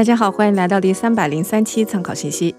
大家好，欢迎来到第三百零三期参考信息。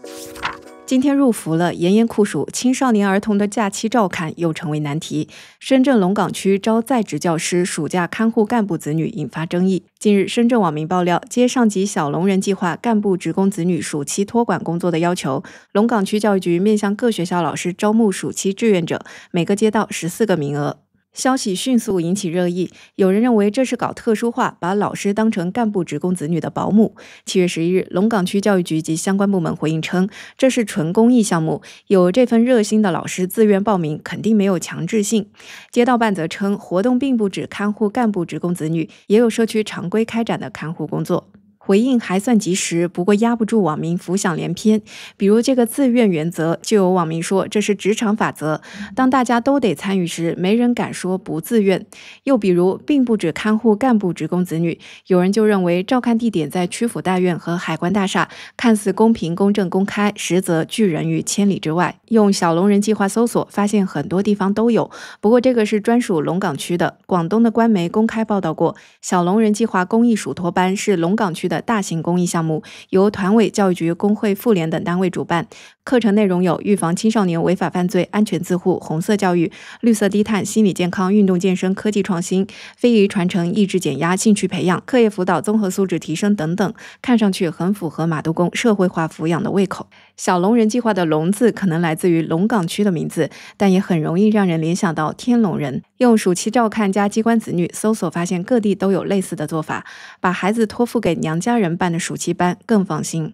今天入伏了，炎炎酷暑，青少年儿童的假期照看又成为难题。深圳龙岗区招在职教师暑假看护干部子女引发争议。近日，深圳网民爆料，接上级“小龙人计划”干部职工子女暑期托管工作的要求，龙岗区教育局面向各学校老师招募暑期志愿者，每个街道十四个名额。消息迅速引起热议，有人认为这是搞特殊化，把老师当成干部职工子女的保姆。七月十一日，龙岗区教育局及相关部门回应称，这是纯公益项目，有这份热心的老师自愿报名，肯定没有强制性。街道办则称，活动并不只看护干部职工子女，也有社区常规开展的看护工作。回应还算及时，不过压不住网民浮想联翩。比如这个自愿原则，就有网民说这是职场法则。当大家都得参与时，没人敢说不自愿。又比如，并不只看护干部职工子女，有人就认为照看地点在曲阜大院和海关大厦，看似公平公正公开，实则拒人于千里之外。用“小龙人计划”搜索，发现很多地方都有，不过这个是专属龙岗区的。广东的官媒公开报道过，小龙人计划公益暑托班是龙岗区的。大型公益项目由团委、教育局、工会、妇联等单位主办，课程内容有预防青少年违法犯罪、安全自护、红色教育、绿色低碳、心理健康、运动健身、科技创新、非遗传承、意志减压、兴趣培养、课业辅导、综合素质提升等等，看上去很符合马督工社会化抚养的胃口。小龙人计划的“龙”字可能来自于龙岗区的名字，但也很容易让人联想到天龙人。用暑期照看加机关子女搜索，发现各地都有类似的做法，把孩子托付给娘家人办的暑期班更放心。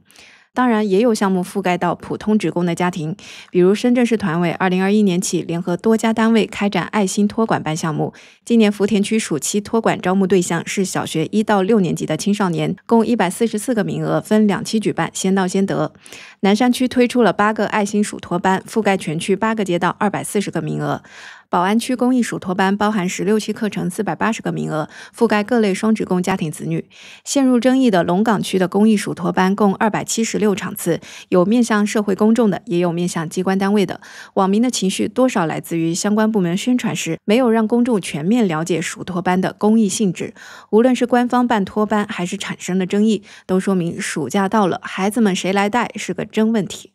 当然，也有项目覆盖到普通职工的家庭，比如深圳市团委二零二一年起联合多家单位开展爱心托管班项目。今年福田区暑期托管招募对象是小学一到六年级的青少年，共一百四十四个名额，分两期举办，先到先得。南山区推出了八个爱心暑托班，覆盖全区八个街道，二百四十个名额。宝安区公益暑托班包含十六期课程，四百八十个名额，覆盖各类双职工家庭子女。陷入争议的龙岗区的公益暑托班共二百七十六场次，有面向社会公众的，也有面向机关单位的。网民的情绪多少来自于相关部门宣传时没有让公众全面了解暑托班的公益性质。无论是官方办托班，还是产生的争议，都说明暑假到了，孩子们谁来带是个真问题。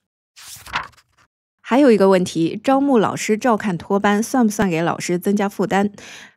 还有一个问题：招募老师照看托班算不算给老师增加负担？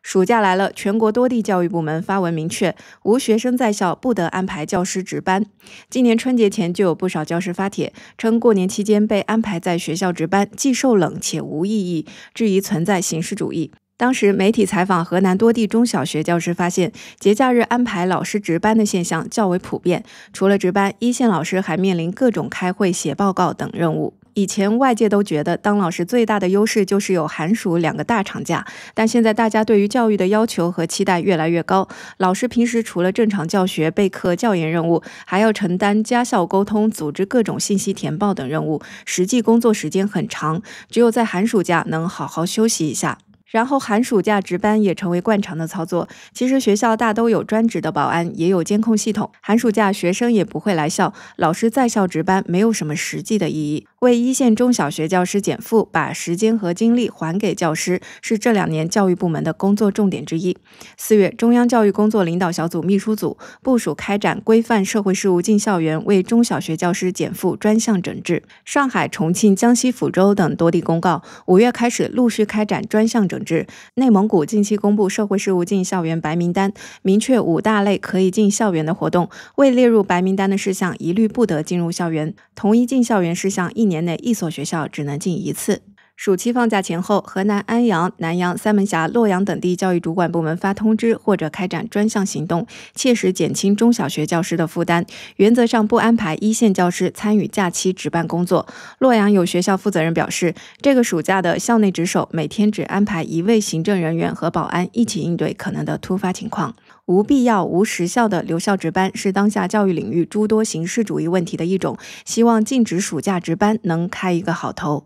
暑假来了，全国多地教育部门发文明确，无学生在校不得安排教师值班。今年春节前就有不少教师发帖称，过年期间被安排在学校值班，既受冷且无意义，质疑存在形式主义。当时媒体采访河南多地中小学教师，发现节假日安排老师值班的现象较为普遍。除了值班，一线老师还面临各种开会、写报告等任务。以前外界都觉得当老师最大的优势就是有寒暑两个大长假，但现在大家对于教育的要求和期待越来越高，老师平时除了正常教学、备课、教研任务，还要承担家校沟通、组织各种信息填报等任务，实际工作时间很长，只有在寒暑假能好好休息一下。然后寒暑假值班也成为惯常的操作。其实学校大都有专职的保安，也有监控系统。寒暑假学生也不会来校，老师在校值班没有什么实际的意义。为一线中小学教师减负，把时间和精力还给教师，是这两年教育部门的工作重点之一。四月，中央教育工作领导小组秘书组部署开展规范社会事务进校园、为中小学教师减负专项整治。上海、重庆、江西抚州等多地公告，五月开始陆续开展专项整整治内蒙古近期公布社会事务进校园白名单，明确五大类可以进校园的活动，未列入白名单的事项一律不得进入校园。同一进校园事项，一年内一所学校只能进一次。暑期放假前后，河南安阳、南阳、三门峡、洛阳等地教育主管部门发通知或者开展专项行动，切实减轻中小学教师的负担，原则上不安排一线教师参与假期值班工作。洛阳有学校负责人表示，这个暑假的校内值守每天只安排一位行政人员和保安一起应对可能的突发情况。无必要、无实效的留校值班是当下教育领域诸多形式主义问题的一种。希望禁止暑假值班能开一个好头。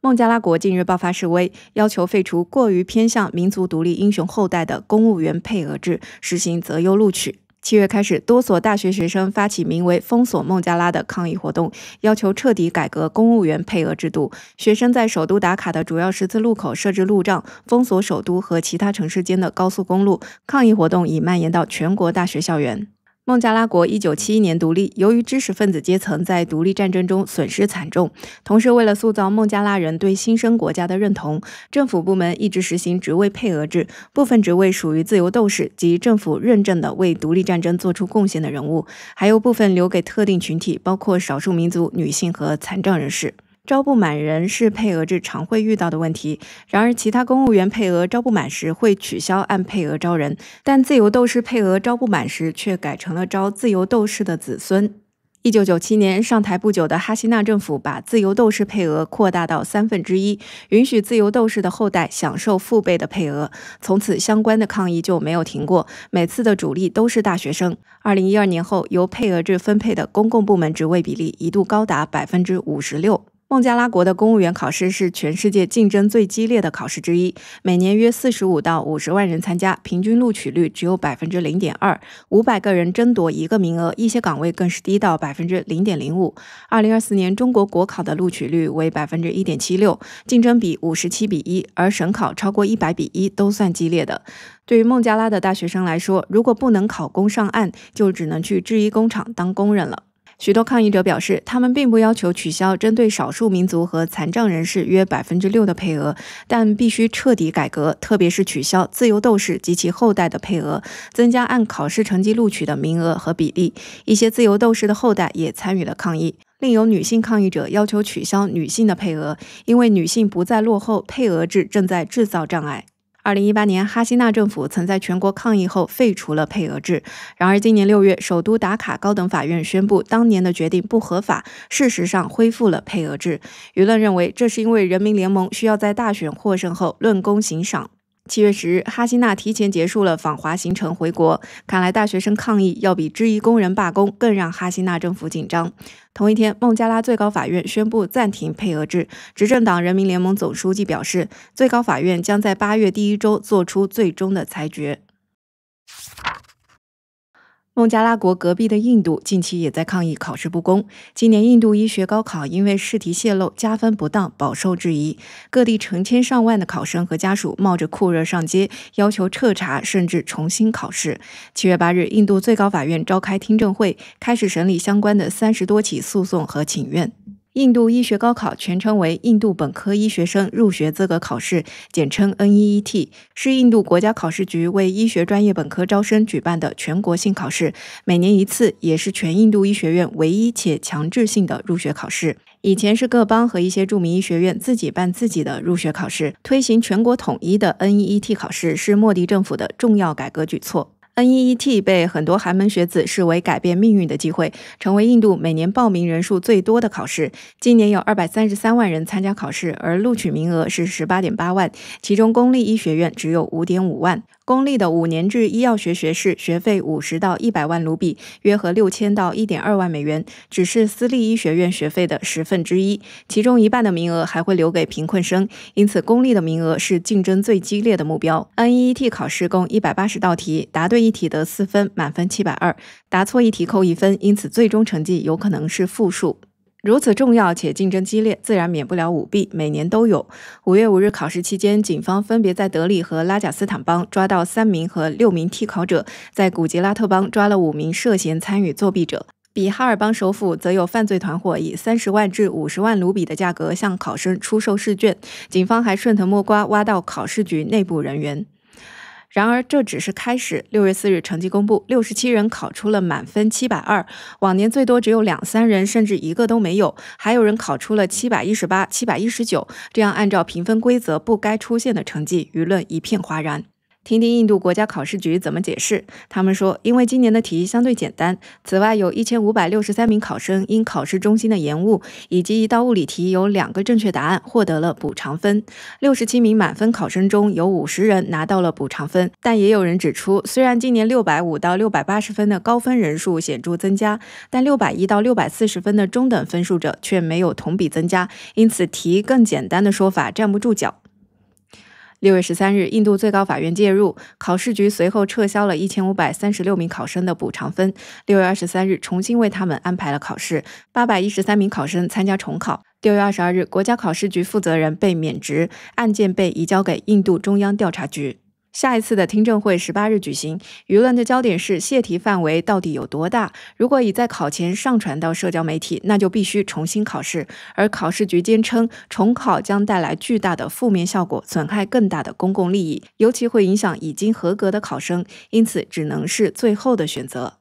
孟加拉国近日爆发示威，要求废除过于偏向民族独立英雄后代的公务员配额制，实行择优录取。七月开始，多所大学学生发起名为“封锁孟加拉”的抗议活动，要求彻底改革公务员配额制度。学生在首都打卡的主要十字路口设置路障，封锁首都和其他城市间的高速公路。抗议活动已蔓延到全国大学校园。孟加拉国一九七一年独立，由于知识分子阶层在独立战争中损失惨重，同时为了塑造孟加拉人对新生国家的认同，政府部门一直实行职位配额制，部分职位属于自由斗士及政府认证的为独立战争做出贡献的人物，还有部分留给特定群体，包括少数民族、女性和残障人士。招不满人是配额制常会遇到的问题。然而，其他公务员配额招不满时会取消按配额招人，但自由斗士配额招不满时却改成了招自由斗士的子孙。一九九七年上台不久的哈希纳政府把自由斗士配额扩大到三分之一，允许自由斗士的后代享受父辈的配额。从此，相关的抗议就没有停过，每次的主力都是大学生。二零一二年后，由配额制分配的公共部门职位比例一度高达百分之五十六。孟加拉国的公务员考试是全世界竞争最激烈的考试之一，每年约四十五到五十万人参加，平均录取率只有百分之零点二，五百个人争夺一个名额，一些岗位更是低到百分之零点零五。二零二四年中国国考的录取率为百分之一点七六，竞争比五十七比一，而省考超过一百比一都算激烈的。对于孟加拉的大学生来说，如果不能考公上岸，就只能去制衣工厂当工人了。许多抗议者表示，他们并不要求取消针对少数民族和残障人士约百分之六的配额，但必须彻底改革，特别是取消自由斗士及其后代的配额，增加按考试成绩录取的名额和比例。一些自由斗士的后代也参与了抗议。另有女性抗议者要求取消女性的配额，因为女性不再落后，配额制正在制造障碍。二零一八年，哈希纳政府曾在全国抗议后废除了配额制。然而，今年六月，首都达卡高等法院宣布当年的决定不合法，事实上恢复了配额制。舆论认为，这是因为人民联盟需要在大选获胜后论功行赏。七月十日，哈希娜提前结束了访华行程回国。看来大学生抗议要比质疑工人罢工更让哈希娜政府紧张。同一天，孟加拉最高法院宣布暂停配额制。执政党人民联盟总书记表示，最高法院将在八月第一周做出最终的裁决。孟加拉国隔壁的印度，近期也在抗议考试不公。今年印度医学高考因为试题泄露、加分不当，饱受质疑。各地成千上万的考生和家属冒着酷热上街，要求彻查，甚至重新考试。七月八日，印度最高法院召开听证会，开始审理相关的三十多起诉讼和请愿。印度医学高考全称为印度本科医学生入学资格考试，简称 NEET，是印度国家考试局为医学专业本科招生举办的全国性考试，每年一次，也是全印度医学院唯一且强制性的入学考试。以前是各邦和一些著名医学院自己办自己的入学考试，推行全国统一的 NEET 考试是莫迪政府的重要改革举措。NEET 被很多寒门学子视为改变命运的机会，成为印度每年报名人数最多的考试。今年有二百三十三万人参加考试，而录取名额是十八点八万，其中公立医学院只有五点五万。公立的五年制医药学学士学费五十到一百万卢比，约合六千到一点二万美元，只是私立医学院学费的十分之一。其中一半的名额还会留给贫困生，因此公立的名额是竞争最激烈的目标。NEET 考试共一百八十道题，答对一题得四分，满分七百二，答错一题扣一分，因此最终成绩有可能是负数。如此重要且竞争激烈，自然免不了舞弊，每年都有。五月五日考试期间，警方分别在德里和拉贾斯坦邦抓到三名和六名替考者，在古吉拉特邦抓了五名涉嫌参与作弊者，比哈尔邦首府则有犯罪团伙以三十万至五十万卢比的价格向考生出售试卷，警方还顺藤摸瓜挖到考试局内部人员。然而这只是开始。六月四日成绩公布，六十七人考出了满分七百二，往年最多只有两三人，甚至一个都没有。还有人考出了七百一十八、七百一十九，这样按照评分规则不该出现的成绩，舆论一片哗然。听听印度国家考试局怎么解释，他们说，因为今年的题相对简单。此外，有一千五百六十三名考生因考试中心的延误以及一道物理题有两个正确答案，获得了补偿分。六十七名满分考生中有五十人拿到了补偿分。但也有人指出，虽然今年六百五到六百八十分的高分人数显著增加，但六百一到六百四十分的中等分数者却没有同比增加，因此题更简单的说法站不住脚。六月十三日，印度最高法院介入，考试局随后撤销了一千五百三十六名考生的补偿分。六月二十三日，重新为他们安排了考试，八百一十三名考生参加重考。六月二十二日，国家考试局负责人被免职，案件被移交给印度中央调查局。下一次的听证会十八日举行，舆论的焦点是泄题范围到底有多大。如果已在考前上传到社交媒体，那就必须重新考试。而考试局坚称，重考将带来巨大的负面效果，损害更大的公共利益，尤其会影响已经合格的考生，因此只能是最后的选择。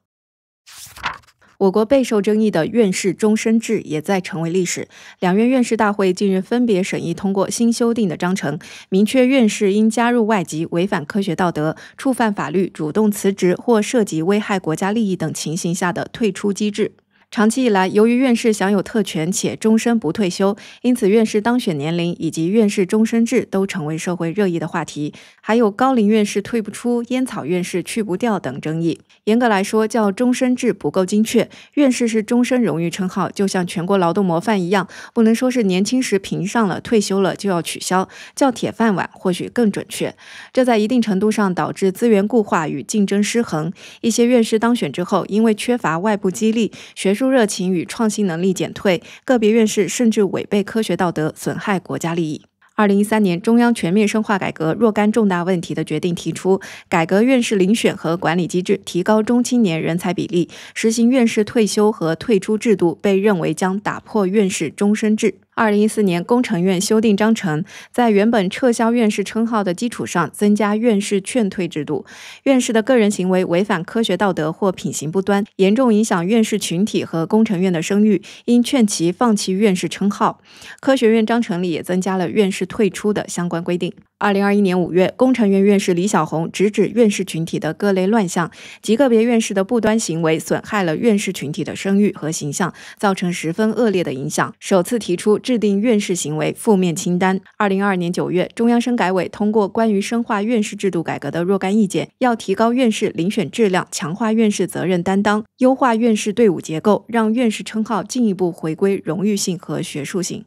我国备受争议的院士终身制也在成为历史。两院院士大会近日分别审议通过新修订的章程，明确院士应加入外籍、违反科学道德、触犯法律、主动辞职或涉及危害国家利益等情形下的退出机制。长期以来，由于院士享有特权且终身不退休，因此院士当选年龄以及院士终身制都成为社会热议的话题。还有高龄院士退不出、烟草院士去不掉等争议。严格来说，叫终身制不够精确，院士是终身荣誉称号，就像全国劳动模范一样，不能说是年轻时评上了，退休了就要取消。叫铁饭碗或许更准确。这在一定程度上导致资源固化与竞争失衡。一些院士当选之后，因为缺乏外部激励，学。热情与创新能力减退，个别院士甚至违背科学道德，损害国家利益。二零一三年，中央全面深化改革若干重大问题的决定提出，改革院士遴选和管理机制，提高中青年人才比例，实行院士退休和退出制度，被认为将打破院士终身制。二零一四年，工程院修订章程，在原本撤销院士称号的基础上，增加院士劝退制度。院士的个人行为违反科学道德或品行不端，严重影响院士群体和工程院的声誉，应劝其放弃院士称号。科学院章程里也增加了院士退出的相关规定。二零二一年五月，工程院院士李晓红直指院士群体的各类乱象及个别院士的不端行为，损害了院士群体的声誉和形象，造成十分恶劣的影响。首次提出制定院士行为负面清单。二零二二年九月，中央深改委通过《关于深化院士制度改革的若干意见》，要提高院士遴选质量，强化院士责任担当，优化院士队伍结构，让院士称号进一步回归荣誉性和学术性。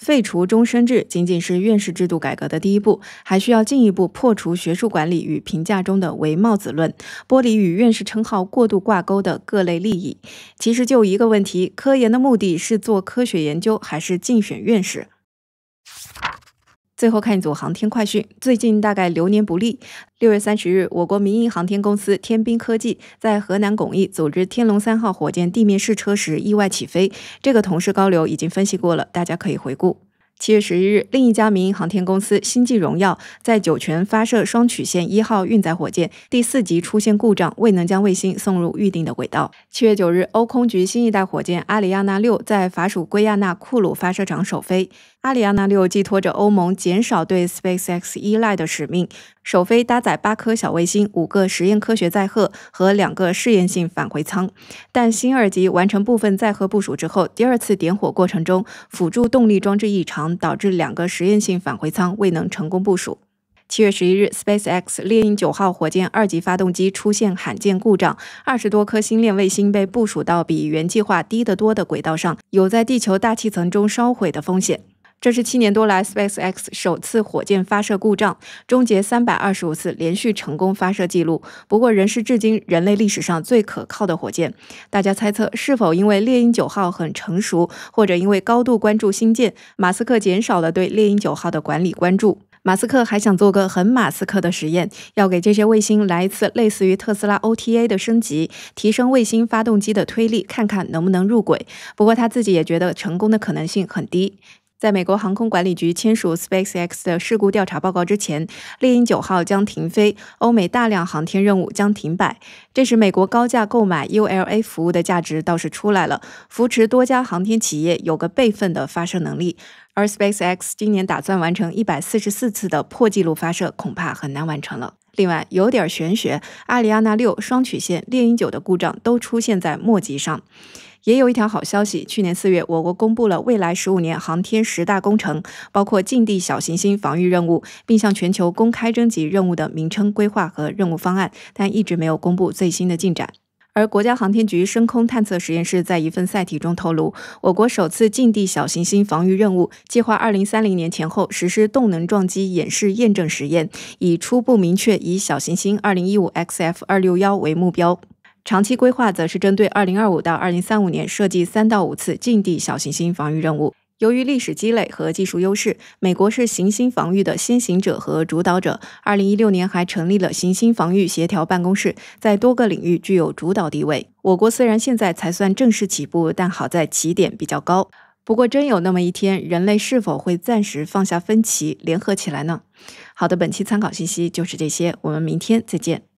废除终身制仅仅是院士制度改革的第一步，还需要进一步破除学术管理与评价中的“唯帽子论”，剥离与院士称号过度挂钩的各类利益。其实就一个问题：科研的目的是做科学研究，还是竞选院士？最后看一组航天快讯。最近大概流年不利。六月三十日，我国民营航天公司天兵科技在河南巩义组织天龙三号火箭地面试车时意外起飞。这个同事高流已经分析过了，大家可以回顾。七月十一日，另一家民营航天公司星际荣耀在酒泉发射双曲线一号运载火箭，第四级出现故障，未能将卫星送入预定的轨道。七月九日，欧空局新一代火箭阿里亚纳六在法属圭亚那库鲁发射场首飞。阿里亚纳六寄托着欧盟减少对 SpaceX 依赖的使命，首飞搭载八颗小卫星、五个实验科学载荷和两个试验性返回舱。但新二级完成部分载荷部署之后，第二次点火过程中辅助动力装置异常。导致两个实验性返回舱未能成功部署。七月十一日，SpaceX 猎鹰九号火箭二级发动机出现罕见故障，二十多颗星链卫星被部署到比原计划低得多的轨道上，有在地球大气层中烧毁的风险。这是七年多来 SpaceX 首次火箭发射故障，终结三百二十五次连续成功发射记录。不过仍是至今人类历史上最可靠的火箭。大家猜测是否因为猎鹰九号很成熟，或者因为高度关注星舰，马斯克减少了对猎鹰九号的管理关注。马斯克还想做个很马斯克的实验，要给这些卫星来一次类似于特斯拉 OTA 的升级，提升卫星发动机的推力，看看能不能入轨。不过他自己也觉得成功的可能性很低。在美国航空管理局签署 SpaceX 的事故调查报告之前，猎鹰九号将停飞，欧美大量航天任务将停摆。这时，美国高价购买 ULA 服务的价值倒是出来了，扶持多家航天企业有个备份的发射能力。而 SpaceX 今年打算完成一百四十四次的破纪录发射，恐怕很难完成了。另外，有点玄学，阿里亚纳六双曲线猎鹰九的故障都出现在末级上。也有一条好消息，去年四月，我国公布了未来十五年航天十大工程，包括近地小行星防御任务，并向全球公开征集任务的名称、规划和任务方案，但一直没有公布最新的进展。而国家航天局深空探测实验室在一份赛题中透露，我国首次近地小行星防御任务计划二零三零年前后实施动能撞击演示验证实验，已初步明确以小行星二零一五 XF 二六幺为目标。长期规划则是针对二零二五到二零三五年设计三到五次近地小行星防御任务。由于历史积累和技术优势，美国是行星防御的先行者和主导者。二零一六年还成立了行星防御协调办公室，在多个领域具有主导地位。我国虽然现在才算正式起步，但好在起点比较高。不过，真有那么一天，人类是否会暂时放下分歧，联合起来呢？好的，本期参考信息就是这些，我们明天再见。